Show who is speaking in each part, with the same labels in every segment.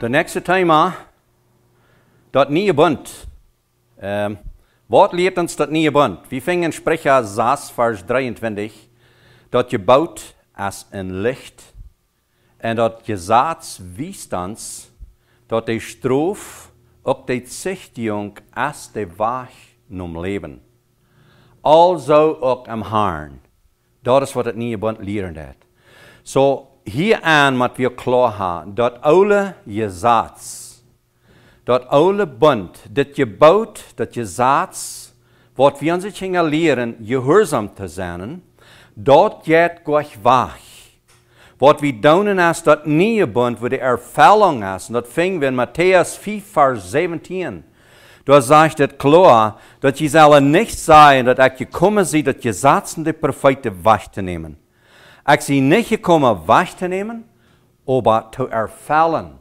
Speaker 1: De nächste Thema, dat nieuwe Bund. Ähm, Wort lehrt uns das neue Bund. We vingen Sprecher 6, Vers 23, dat je bouwt als een licht en dat je zaad wist ons, dat de stroof op de zichtjong als de waag noem leven. Also ook am harn. Dat is wat het nieuwe bund leren so, hieraan moet we klaar hebben. Dat oude je zaads, dat oude bund, dat je bouwt, dat je zaads, wat we ons gingen leren, gehoorzaam te zijn, dat gaat God wacht, Wat we doen als dat nieuwe bund, wat de ervaring is, en dat ving we in Matthäus 5, vers 17. Daar zegt dat klaar, dat je zal niet zijn dat ik je komen zie dat je zaad de profeten weg te nemen. Ich bin nicht te nemen aber zu erfüllen.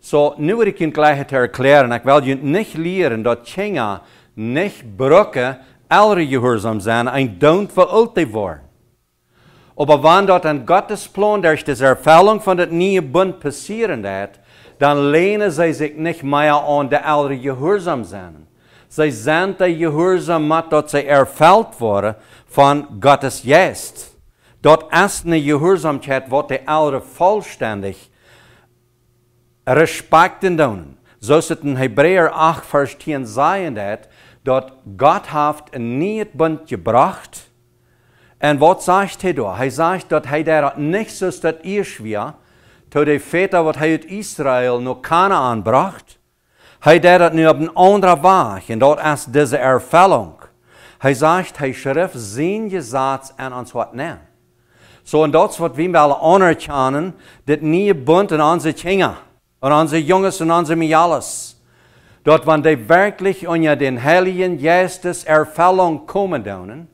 Speaker 1: So, nu wil ik je te erklären. Ik wil je niet leren dat Chenga niet brücken, alle gehoorzaam zijn en don't veroordeeld worden. Aber wann dort ein Gottesplan durch de dus erfelling van het nieuwe Bund passieren wird, dann lehnen zij sich nicht mehr aan de alle gehoorzaam zijn. Zij sind de gehoorzaam met dat zij erfeld worden van Gottes Geist. Dort erstene Gehorsamkeit wurde auch vollständig respekten donen. So ist es in Hebräer 8, Vers 10 sein, dort Gott haft nie Bund gebracht. Und was sagt er da? Er sagt, dass er der nichts ist, das ihr schwer, zu den Väter, was er in Israel nur Kanaan bracht, er der das nur auf ein anderer Weg, und dort erst diese Erfüllung. Er sagt, er schrift sein Gesetz an uns heute nicht. So, en dat wat we willen anerkennen, dat nieuwe bond in onze tjingen, en onze jongens en onze mialas. Dat wanneer werkelijk onder den Heiligen Jezus Erfallung komen doen,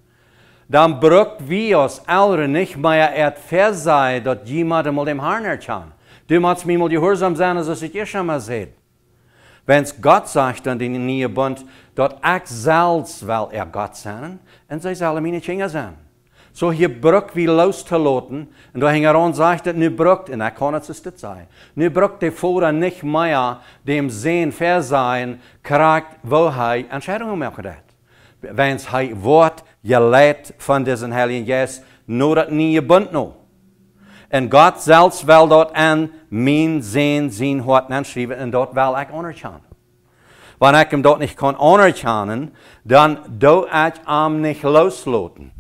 Speaker 1: dan brukt wie als Ouderen nicht mehr het verzei, dat jemand einmal dem Herrn chan. Du moet mir mal gehorsam als ich je schon mal sehe. Wens Gott sagt in den Niebund, dort ich selbst er Gott sein, und sie sollen meine Chinga sein. So hier bruk wie daar und er hänger an dat nu en und kan het es nicht zijn Nu brückt de Vorder nicht mehr dem zijn versein, kriegt, wo en Entscheidungen maken dat Wens hij Wort geleid von deze Heiligen yes nur niet nie bunt nu En God zelfs wel dat en mijn zin zien hoort nou schrijven en dat wel ik onerkennen. Wanneer ik hem dat niet kan onerkennen, dan doe ik hem niet losloten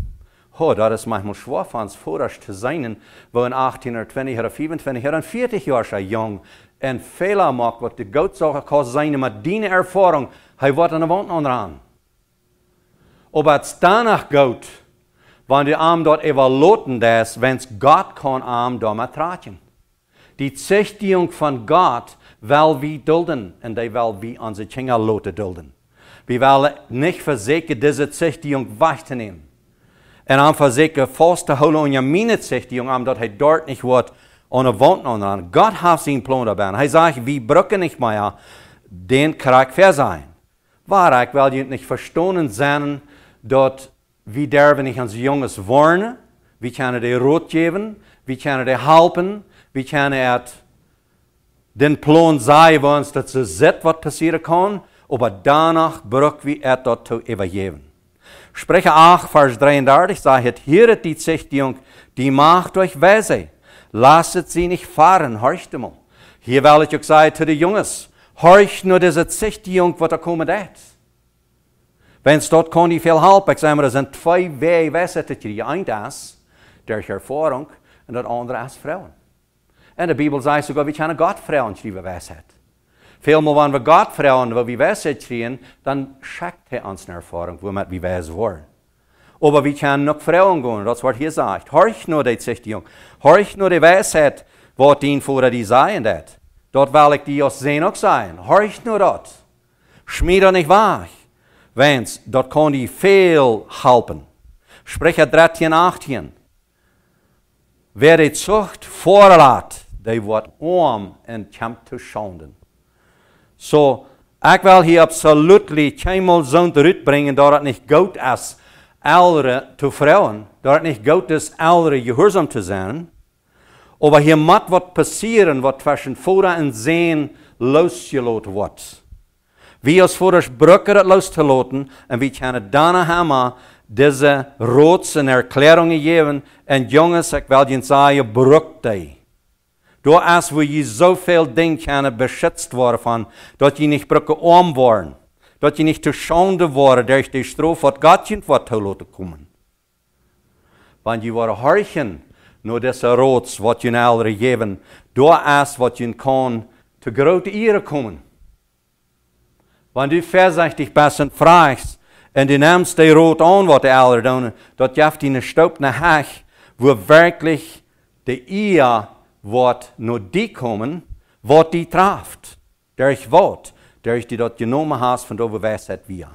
Speaker 1: Oh, da ist manchmal schwer für vorerst zu sein, wo wenn 18 oder 20 oder 25 oder 40 Jahre schon jung ein Fehler macht, was die Gott sagen kann sein, mit deiner Erfahrung, er wird an der Wand anran. Aber es danach Gott, wenn die Arm dort evaluieren das, wenn es Gott kann Arm damit tragen. Die Züchtigung von Gott will wir dulden und die will wir unsere Kinder dulden. Wir wollen nicht versägen, diese Züchtigung wahrzunehmen. En han försöker första hålla undan minnet sig om dat hij dort nicht wordt onder woont an. Gott hat sin plan daarbij. Hij zegt, wie brücken nicht mehr den Charakter sein. Waarlijk, weil je nicht verstanden zijn dat wie derven nicht onze jongens warnen, wie kann er dir Rot geben, wie kann er dir helpen, wie kann er den plan zijn, wanneer ze zet was passieren kann, aber danach brücken wir het dort zu übergeben. Sprecher 8, Vers 33 sagt, hier die sich die, die macht euch weise, lasset sie nicht fahren, horcht mal. Hier wil ich ook zeggen tegen de jongens, horcht nur deze zichting wat er komen deed. wenns dort kon die veel helpen. Ik zeg maar, er zijn twee wegen wedstrijden. Je eind is door en dat andere is vrouwen. En de Bibel zegt sogar, we kunnen God vrouwen schrijven wedstrijd. Vielmehr, wenn wir Gott vragen wat wir wijsheid zien, dann schickt er uns eine Erfahrung, waarmee wir wijs wollen. Aber wir können noch Frauen gehen, das wird hier gesagt. Horch nur die Zichtung, horch nur die Weisheit, was die vor die sein hat. Dort will ich die aus Sehnung sein. Horch nur dort. Schmiede nicht wahr. Wenn's, dort kann die viel helfen. Sprecher 13, 18. Wer die Zucht vorrat, der wird arm und kämpft zu schanden. So, ik wil hier absolutely keinmal zo'n brengen dat het niet goed is ouderen te vrouwen, dat het niet goed is ouderen gehoorzaam te zijn. Maar hier moet wat passeren wat tussen voren en zijn losgeloot wordt. Wie als voor ons het los te laten en wie kunnen daarna hebben deze roodse en geven. En jongens, ik wil je zeggen, bruk die. ist, Daar is waar je zoveel dingen beschützt worden van, ihr nicht niet arm worden, dat ihr nicht zu schande worden durch die straf wat Gott wat te laten Wenn ihr je waren horchen naar deze roods wat je ouderen geven, daar is wat ihr kan zu große Ehre kommen. Wenn du verzichtig bist und fragst, und du nimmst die Rot an, was die Eltern tun, dort jaft in den Staub nach Hach, wo wirklich die Ehe Wort kommen, wat die traft, durch Wort, durch die dort genommen hast von der Weisheit wir.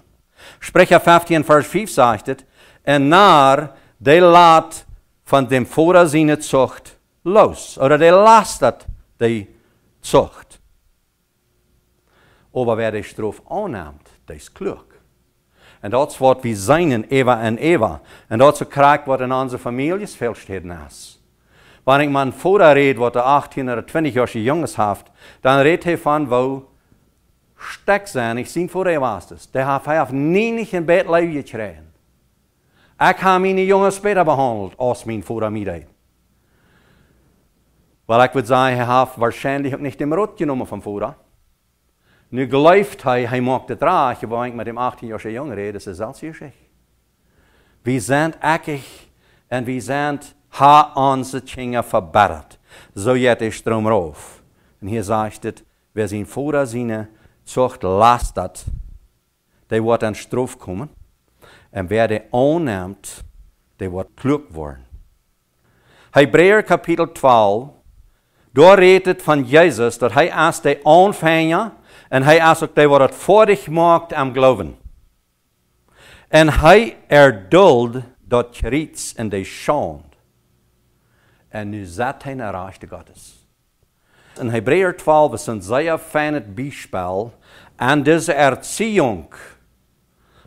Speaker 1: Sprecher 15, Vers 5 sagt, ein naar der lädt von dem vorer seine Zucht los, oder der lastet die Zucht. Aber wer die Strophe annimmt, der ist klug. Und dat wordt wie seinen Eva und Eva. und dat so krijgt was in onze families veel steden is. Wanneer ik man vader reed was de 18 oder 20-jarige jongens heeft, dann redet er von, wou stek zijn. Ik zie voor hij was het. Hij heeft, hij heeft niet in bed leven gekregen. Ik heb meine Jungen später behandelt, als mijn vader mij deed. Weil ich würde sagen, er hat wahrscheinlich ook niet de rood genomen van vader. Nu geläuft er, hij mag het dragen, wanneer ich mit dem 18 Jahre jongen rede, dat is zelfs Wir sind eckig und wir sind ha onze Chinga verbarrt, so jet is drum rauf. Und hier sagt het, wer sin Vorder zocht Zucht lastet, der wird an Straf kommen. En wer de onnimmt, de wird klug worden. Hebräer kapitel 12, daar redt het van Jezus dat hij als de aanvanger en hij als ook de wat het vorig maakt aan geloven. En hij erduld dat Christus en de schon en nu zet hij naar rechte Gottes. In Hebreeën 12 is een zeer fijn bijspel. En deze dus erziehung,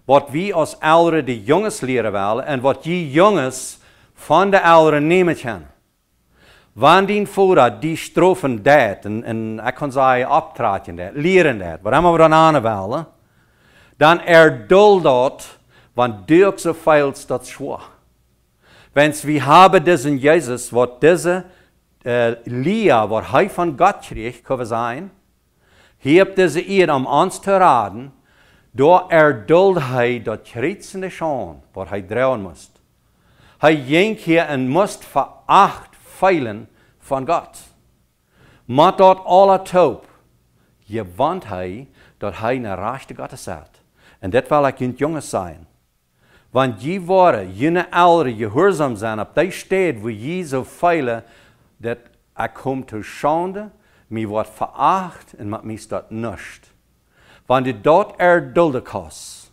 Speaker 1: wat wie als ouderen de jongens leren willen en wat die jongens van de ouderen nemen gaan. die voordat die strofen dat, en, en ik kan zeggen optraten dat, leren dat, wat hebben we dan aan willen, dan erdul dat, want duurkse feils dat schwa. wenn wir haben diesen Jesus, wird diese äh, Lia, wird hei von Gott kriegt, können sein, hebt diese ihr um uns zu raten, da erduld hei das kreuzende Schon, wird er drehen muss. Er jenk hier und muss veracht feilen von Gott. Maar dat alle toop, je want hij dat hij naar ne rechte Gottes zet. Und das wil ik in het jongens Want je waren, je ouderen, gehoorzaam zijn op die stad waar je zo feilen, dat ik kom te schande, mij wordt veracht en met mij staat Want Wanneer dat erduldig kost,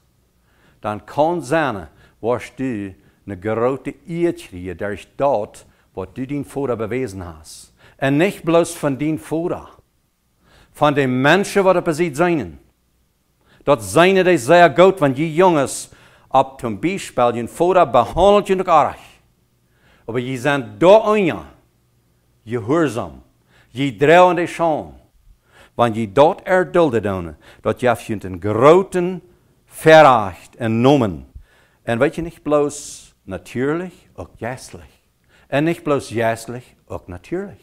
Speaker 1: dan kan zijn, was du een grote eertje, dat is dat wat du din voorra bewezen hast. En niet bloos van din voorra, van de mensen wat er bezit zijn. Dat zijn die zeer goed, want je jongens, op ten bijspel je voordat behandelt je elkaar. Maar je zijn door je, je hoorzaam, je de schoon. Want je dat er doen, dat je je een grote veracht en noemen. En weet je, niet bloos natuurlijk, ook juistelijk. En niet bloos juistelijk, ook natuurlijk.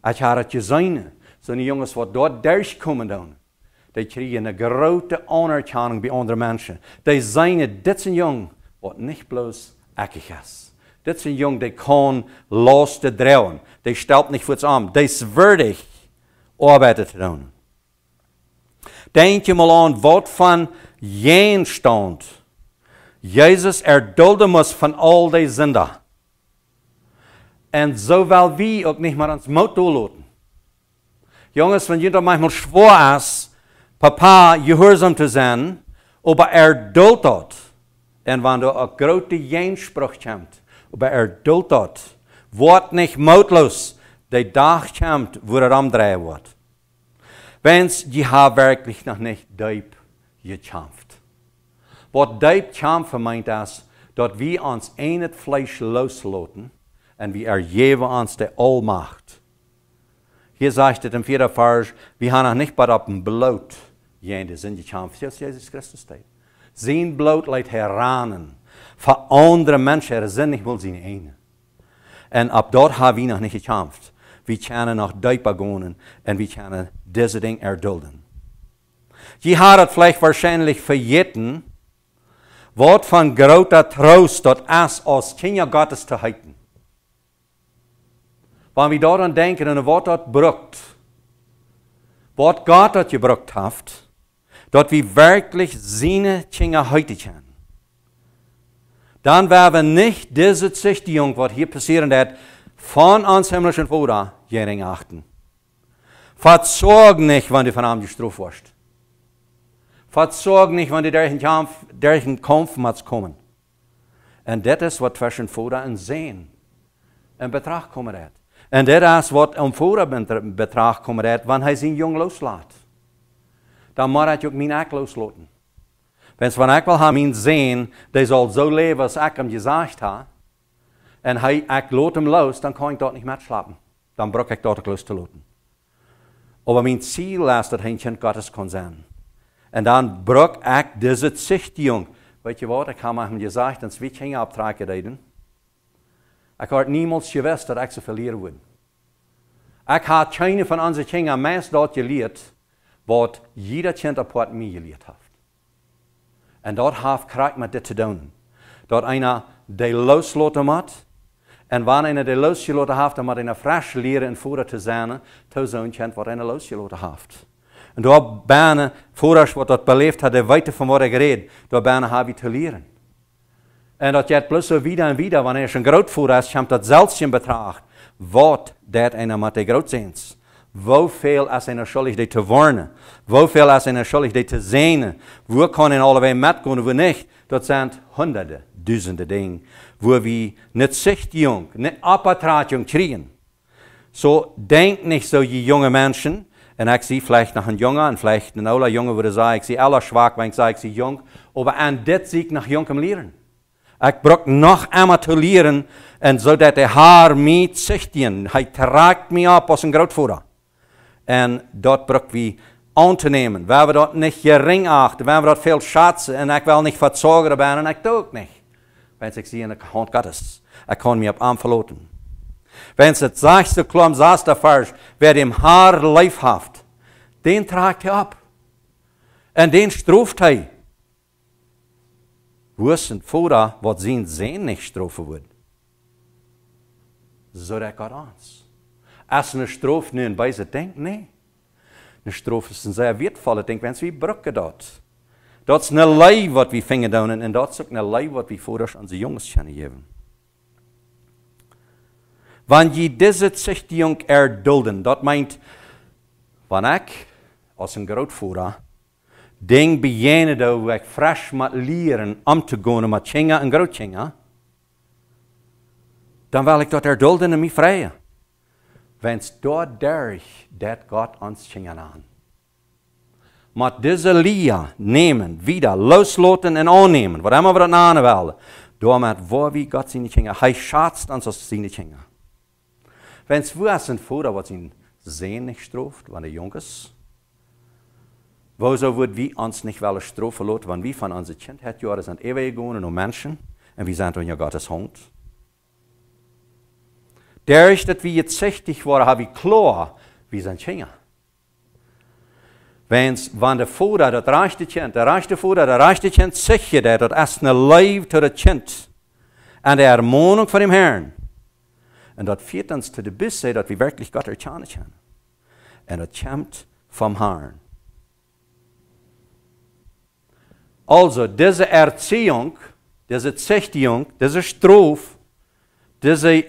Speaker 1: Als je haar het je zijn, zo'n jongens wat door komen doen. Die kriegen een grote Anerkennung bij andere Menschen. Die zijn jong, wat niet nicht bloß is. Dit zijn jong, die los loste drehen. Die niet voor fürs Arm. Die is würdig, Arbeit te doen. Denk je mal aan wat van jen stond. Jezus erdulde moest van al die zinden. En zo wel wie ook niet meer ons motto Jongens, wenn jeder manchmal schwor is. Papa gehoorzaam te zijn, ob er dult dat. En wanneer een grote jeensprach komt, ob er dult wort Word niet de dag komt waar er omdraaien wordt. Wens je haar werkelijk nog niet diep champf. Wat diep champfen meint is dat we ons in het vlees loslaten en we ergeven ons de almacht. Hier zegt het in vierde vers, we gaan nog niet bij op een bloot jenes in de tjamfjes als Jezus Christus staat. Zijn bloed leidt heranen. Van andere mensen er zijn niet wel zijn ene. En op dat hebben we nog niet gekämpft. We kunnen nog dieper gaan en we kunnen deze ding erdulden. Je had het vielleicht waarschijnlijk vergeten, wat van grote troost dat is als kinder Gottes te heiten. Waar we daran denken en wat dat brukt, wat God dat je brukt heeft, dort wie wirklich seine Dinge heute kennen, dann werden nicht diese Züchtigung, was hier passieren wird, von uns himmlischen Vater jering achten. Verzorg nicht, wenn du von ihm gestraft wirst. Verzorg nicht, wenn du durch den Kampf, durch den Kampf kommen. Und das ist, was zwischen Vater und Sehen in Betracht kommen wird. Und das ist, was im Vater in Betracht kommen wird, wenn er seinen Jungen loslässt. dan moet je ook mijn ook loslaten. Want ik wil gaan mijn zijn, die zal zo leven als ik hem gezegd heb, en hij, ik hem los, dan kan ik dat niet meer slapen. Dan brok ik dat ook los te laten. Maar mijn ziel is dat hij in Gottes kan zijn. En dan brok ik deze zichtjong. Weet je wat, ik heb hem gezegd, een switch hingen optrekken reden. Ik had niemals gewist dat ik ze verlieren. would. Ik had geen van onze dingen meest dat je leert wat jeder op apart mij geleerd heeft. En dat heeft krijgt met dit te doen. Dat een de loslaten moet. En wanneer een de losgelaten heeft, dan moet een fresh leren en voeren te zijn. Toen zo'n kind wat een losgelaten heeft. En door bijna, voordat wat dat beleefd had, de weten van wat ik reed, door bijna heb ik te leren. En dat je het plus wieder en wieder, wanneer je een groot voorraad is, je dat zelfs betraagt. Wat dat een met de grootzinns. Hoeveel ist eine schuldig zu warnen? Hoeveel is een schuldig te zijn? We kunnen allebei met, kunnen we niet. Dat zijn honderden, duizenden dingen. Waar we niet zichtjong, niet apparaatjong kriegen. So, denk nicht so, je junge Menschen. Und ich sehe vielleicht nach einem Jungen, und vielleicht ein alter Junge würde sagen, ich sehe aller schwach, wenn ich sage, ich sehe jung. Aber an das sieht nach jungem Lehren. Ich brauche noch einmal zu lehren, und so, dass der Haar mich zichtigen. Er tragt mich ab aus dem Grotfutter en dort bruk wie aan weil wir dort nicht gering achten, weil wir dort viel schätzen und ich will nicht verzorgen werden, en ik doe ook niet. Wenn ich zie en ik hand Gottes, ich ik kan me op aanverloten. Wenn het zachtste klom zaster vers, wer dem haar leifhaft, den tragt er ab. Und den stroft hij. Wusend voordat was zijn sehen, nicht strofen wordt. So dat Gott uns. Ist een Strophe nu een weiser Denk? Nee. Een Strophe is een zeer wertvoller Denk, wenn wie Brücke dat. Dat is een lei wat we vingen doen en dat is ook een lei wat we voor ons aan de jongens kunnen geven. Wanneer je deze er erdulden, dat meint, wanneer ik als een grootvoerder ding beginnen dat ik fresh moet leren om te gaan met chinga en grootchinga, dan wil ik dat erdulden en mij vrijen. wenn's durch, der Gott uns schingen an. Maar deze lia nehmen, wieder, losloten und annehmen, wat immer we dat nanen willen, door met waar wie God zijn schingen. Hij schatzt ons nicht zijn schingen. Wenn's wir sind vor, was ihn sehen nicht straft, wenn er jung ist, Wieso wird wir uns nicht wel strafen lot, wenn wir von unserer Kindheit Jahre sind ewig gegangen und Menschen und wir sind unter Gottes Hund? Der Deres dat jetzt 60 vara har vi klar vid sin känga. Vens van de fora dat raste känt, der raste fora det raste känt säche det dat asna liv till det känt. En det der månung för dem Herren. En dat fjetans till det bisse dat vi verkligen gott erkänna känn. En det kämt vom Herrn. Also, diese Erziehung, diese Zächtigung, diese Strophe, diese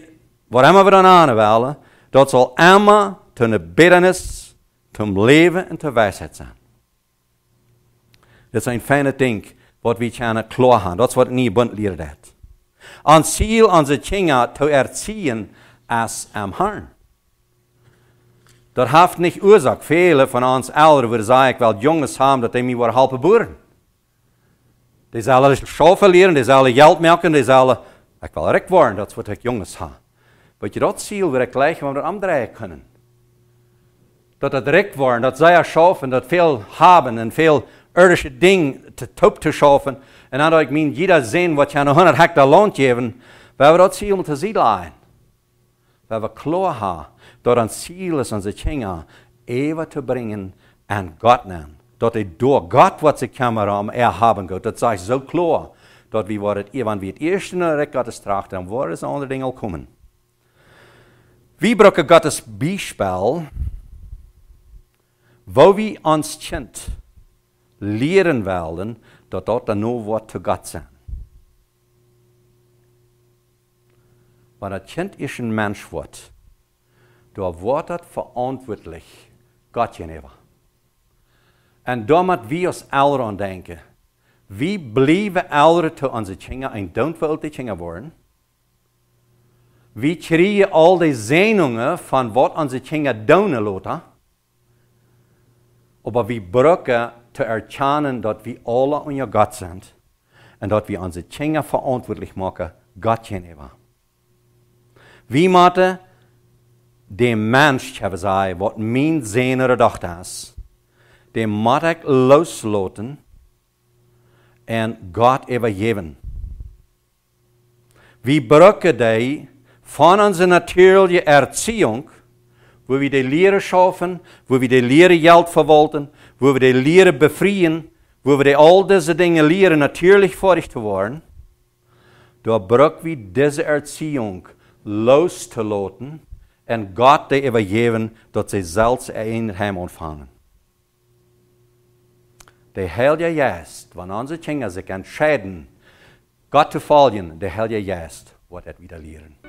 Speaker 1: hebben we dan willen? dat zal Emma ten de biddenis, ten leven en ten wijsheid zijn. Dat een fijne ding wat we kunnen klaar Dat is wat niet bund leren dat. Ons ziel, onze chinga te erzien als am Herrn. Dat heeft niet oorzaak. Vele van ons ouderen willen zeggen, ik wil jongens hebben dat die mij willen helpen boeren. Die zullen schoffen leren, die zullen geld melken, die zullen... Ik wil rijk worden, dat is wat ik jongens hebben wat ziel, weer gelijk, wenn wir andrehen kunnen, Dat het recht worden, dat zij er schaffen, dat veel hebben en veel irdische dingen te top te schaffen. En dan ik min, jeder zin wat je aan 100 hectare land geven, waar we dat ziel te zien laten. Waar we klaar hebben, dat een ziel is onze Tjinger even te brengen aan God nemen. Dat hij door God wat ze kamer hebben. gaat. Dat zij zo klaar, dat wie het, eerste in het eerste recht Gottes dan worden ze andere dingen al komen. Wiebrake gat Gottes Beispiel, wo wir uns ons kind leren welden dass dort dan nou wat te gat zijn. Wanneer het kind is een mens wordt, dan wordt dat verantwoordelijk God Geneva. En dan moet we als Eltern denken. Wie bleiben Eltern zu unseren Kindern und don't wil die kinderen worden? Wie kriegen al die Sehnungen von wat onze Kinder downen Lothar. maar wie brengen te erkennen, dat we alle God zijn en dat we onze unsere verantwoordelijk verantwortlich God je gegenüber. Wie moeten de Mensch hebben zij wat mijn zehnere dacht is. die moet ik en God geven. Wie brengen die von unserer natürlichen Erziehung, wo wir die Lehre schaffen, wo wir die Lehre Geld verwalten, wo wir die Lehre befreien, wo wir die all diese Dinge lehren, natürlich vorig zu werden, da brauchen wir diese Erziehung loszulassen und Gott die übergeben, dass sie selbst ein Heim empfangen. Der Heilige Geist, wenn unsere Kinder sich entscheiden, Gott zu folgen, der Heilige Geist wird es wieder lehren.